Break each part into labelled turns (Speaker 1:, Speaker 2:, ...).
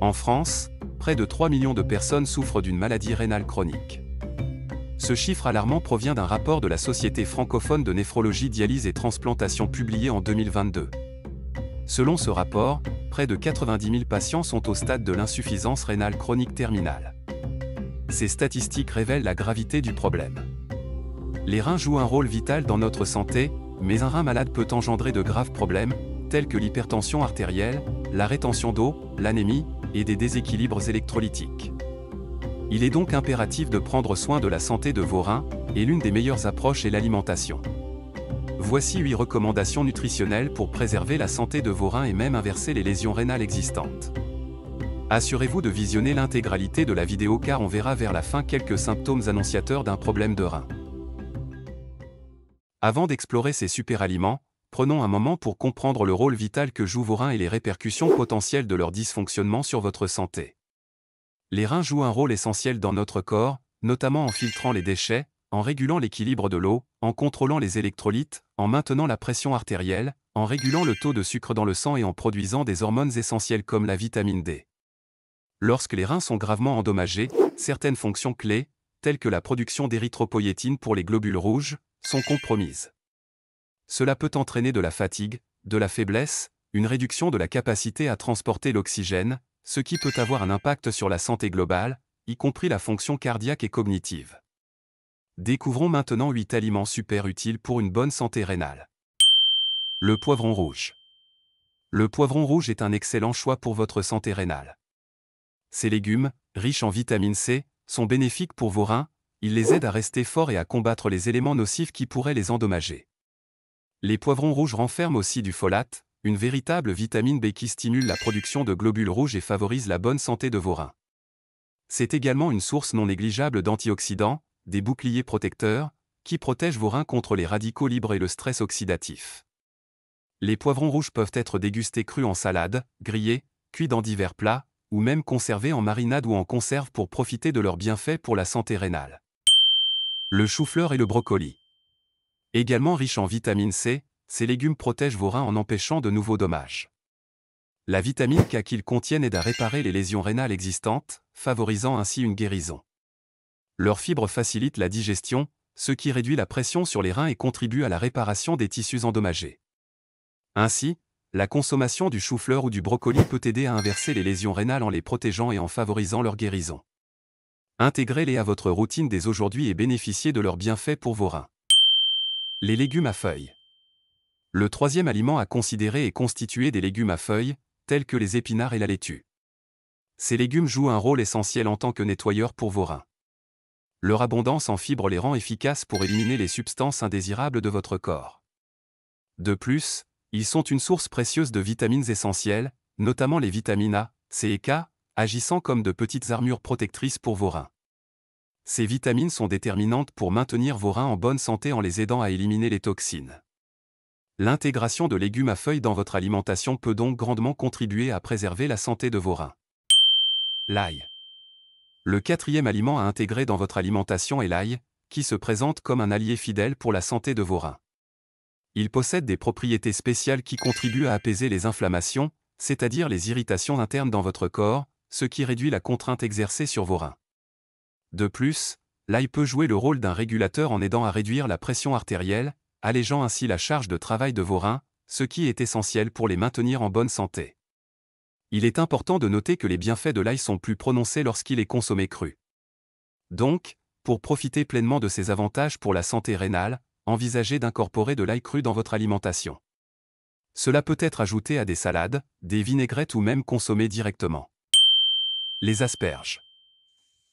Speaker 1: En France, près de 3 millions de personnes souffrent d'une maladie rénale chronique. Ce chiffre alarmant provient d'un rapport de la Société francophone de néphrologie, dialyse et transplantation publié en 2022. Selon ce rapport, près de 90 000 patients sont au stade de l'insuffisance rénale chronique terminale. Ces statistiques révèlent la gravité du problème. Les reins jouent un rôle vital dans notre santé, mais un rein malade peut engendrer de graves problèmes, tels que l'hypertension artérielle, la rétention d'eau, l'anémie, et des déséquilibres électrolytiques. Il est donc impératif de prendre soin de la santé de vos reins, et l'une des meilleures approches est l'alimentation. Voici 8 recommandations nutritionnelles pour préserver la santé de vos reins et même inverser les lésions rénales existantes. Assurez-vous de visionner l'intégralité de la vidéo car on verra vers la fin quelques symptômes annonciateurs d'un problème de rein. Avant d'explorer ces super aliments, Prenons un moment pour comprendre le rôle vital que jouent vos reins et les répercussions potentielles de leur dysfonctionnement sur votre santé. Les reins jouent un rôle essentiel dans notre corps, notamment en filtrant les déchets, en régulant l'équilibre de l'eau, en contrôlant les électrolytes, en maintenant la pression artérielle, en régulant le taux de sucre dans le sang et en produisant des hormones essentielles comme la vitamine D. Lorsque les reins sont gravement endommagés, certaines fonctions clés, telles que la production d'érythropoïétine pour les globules rouges, sont compromises. Cela peut entraîner de la fatigue, de la faiblesse, une réduction de la capacité à transporter l'oxygène, ce qui peut avoir un impact sur la santé globale, y compris la fonction cardiaque et cognitive. Découvrons maintenant 8 aliments super utiles pour une bonne santé rénale. Le poivron rouge. Le poivron rouge est un excellent choix pour votre santé rénale. Ces légumes, riches en vitamine C, sont bénéfiques pour vos reins, ils les aident à rester forts et à combattre les éléments nocifs qui pourraient les endommager. Les poivrons rouges renferment aussi du folate, une véritable vitamine B qui stimule la production de globules rouges et favorise la bonne santé de vos reins. C'est également une source non négligeable d'antioxydants, des boucliers protecteurs, qui protègent vos reins contre les radicaux libres et le stress oxydatif. Les poivrons rouges peuvent être dégustés crus en salade, grillés, cuits dans divers plats, ou même conservés en marinade ou en conserve pour profiter de leurs bienfaits pour la santé rénale. Le chou-fleur et le brocoli. Également riches en vitamine C, ces légumes protègent vos reins en empêchant de nouveaux dommages. La vitamine K qu'ils contiennent aide à réparer les lésions rénales existantes, favorisant ainsi une guérison. Leurs fibres facilitent la digestion, ce qui réduit la pression sur les reins et contribue à la réparation des tissus endommagés. Ainsi, la consommation du chou-fleur ou du brocoli peut aider à inverser les lésions rénales en les protégeant et en favorisant leur guérison. Intégrez-les à votre routine dès aujourd'hui et bénéficiez de leurs bienfaits pour vos reins. Les légumes à feuilles. Le troisième aliment à considérer est constitué des légumes à feuilles, tels que les épinards et la laitue. Ces légumes jouent un rôle essentiel en tant que nettoyeurs pour vos reins. Leur abondance en fibres les rend efficaces pour éliminer les substances indésirables de votre corps. De plus, ils sont une source précieuse de vitamines essentielles, notamment les vitamines A, C et K, agissant comme de petites armures protectrices pour vos reins. Ces vitamines sont déterminantes pour maintenir vos reins en bonne santé en les aidant à éliminer les toxines. L'intégration de légumes à feuilles dans votre alimentation peut donc grandement contribuer à préserver la santé de vos reins. L'ail. Le quatrième aliment à intégrer dans votre alimentation est l'ail, qui se présente comme un allié fidèle pour la santé de vos reins. Il possède des propriétés spéciales qui contribuent à apaiser les inflammations, c'est-à-dire les irritations internes dans votre corps, ce qui réduit la contrainte exercée sur vos reins. De plus, l'ail peut jouer le rôle d'un régulateur en aidant à réduire la pression artérielle, allégeant ainsi la charge de travail de vos reins, ce qui est essentiel pour les maintenir en bonne santé. Il est important de noter que les bienfaits de l'ail sont plus prononcés lorsqu'il est consommé cru. Donc, pour profiter pleinement de ses avantages pour la santé rénale, envisagez d'incorporer de l'ail cru dans votre alimentation. Cela peut être ajouté à des salades, des vinaigrettes ou même consommé directement. Les asperges.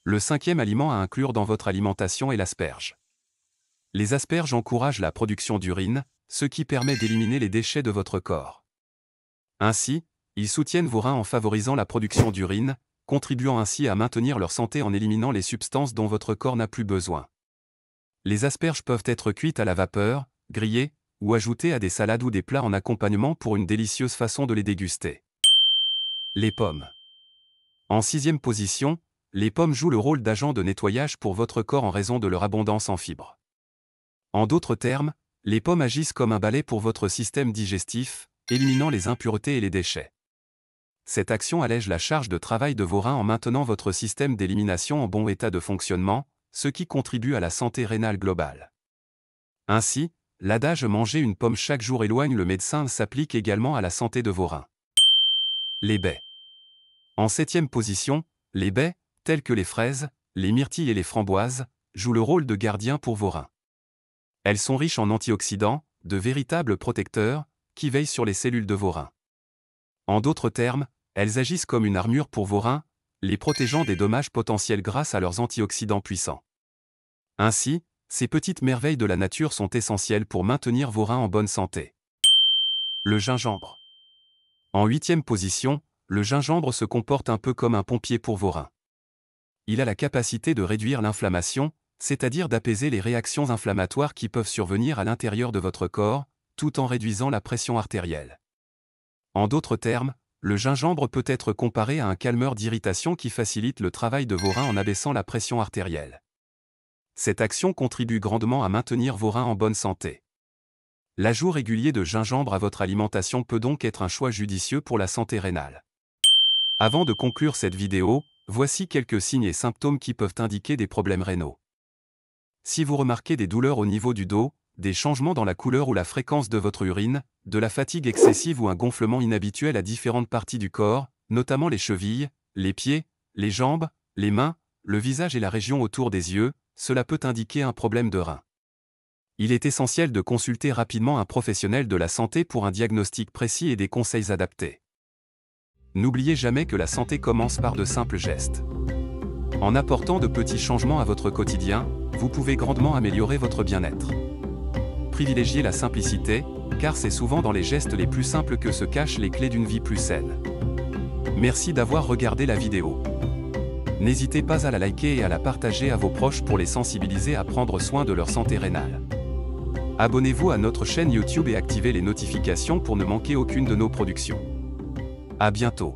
Speaker 1: Le cinquième aliment à inclure dans votre alimentation est l'asperge. Les asperges encouragent la production d'urine, ce qui permet d'éliminer les déchets de votre corps. Ainsi, ils soutiennent vos reins en favorisant la production d'urine, contribuant ainsi à maintenir leur santé en éliminant les substances dont votre corps n'a plus besoin. Les asperges peuvent être cuites à la vapeur, grillées, ou ajoutées à des salades ou des plats en accompagnement pour une délicieuse façon de les déguster. Les pommes. En sixième position, les pommes jouent le rôle d'agent de nettoyage pour votre corps en raison de leur abondance en fibres. En d'autres termes, les pommes agissent comme un balai pour votre système digestif, éliminant les impuretés et les déchets. Cette action allège la charge de travail de vos reins en maintenant votre système d'élimination en bon état de fonctionnement, ce qui contribue à la santé rénale globale. Ainsi, l'adage manger une pomme chaque jour éloigne le médecin s'applique également à la santé de vos reins. Les baies. En septième position, les baies, telles que les fraises, les myrtilles et les framboises, jouent le rôle de gardiens pour vos reins. Elles sont riches en antioxydants, de véritables protecteurs, qui veillent sur les cellules de vos reins. En d'autres termes, elles agissent comme une armure pour vos reins, les protégeant des dommages potentiels grâce à leurs antioxydants puissants. Ainsi, ces petites merveilles de la nature sont essentielles pour maintenir vos reins en bonne santé. Le gingembre. En huitième position, le gingembre se comporte un peu comme un pompier pour vos reins il a la capacité de réduire l'inflammation, c'est-à-dire d'apaiser les réactions inflammatoires qui peuvent survenir à l'intérieur de votre corps, tout en réduisant la pression artérielle. En d'autres termes, le gingembre peut être comparé à un calmeur d'irritation qui facilite le travail de vos reins en abaissant la pression artérielle. Cette action contribue grandement à maintenir vos reins en bonne santé. L'ajout régulier de gingembre à votre alimentation peut donc être un choix judicieux pour la santé rénale. Avant de conclure cette vidéo, Voici quelques signes et symptômes qui peuvent indiquer des problèmes rénaux. Si vous remarquez des douleurs au niveau du dos, des changements dans la couleur ou la fréquence de votre urine, de la fatigue excessive ou un gonflement inhabituel à différentes parties du corps, notamment les chevilles, les pieds, les jambes, les mains, le visage et la région autour des yeux, cela peut indiquer un problème de rein. Il est essentiel de consulter rapidement un professionnel de la santé pour un diagnostic précis et des conseils adaptés. N'oubliez jamais que la santé commence par de simples gestes. En apportant de petits changements à votre quotidien, vous pouvez grandement améliorer votre bien-être. Privilégiez la simplicité, car c'est souvent dans les gestes les plus simples que se cachent les clés d'une vie plus saine. Merci d'avoir regardé la vidéo. N'hésitez pas à la liker et à la partager à vos proches pour les sensibiliser à prendre soin de leur santé rénale. Abonnez-vous à notre chaîne YouTube et activez les notifications pour ne manquer aucune de nos productions. À bientôt.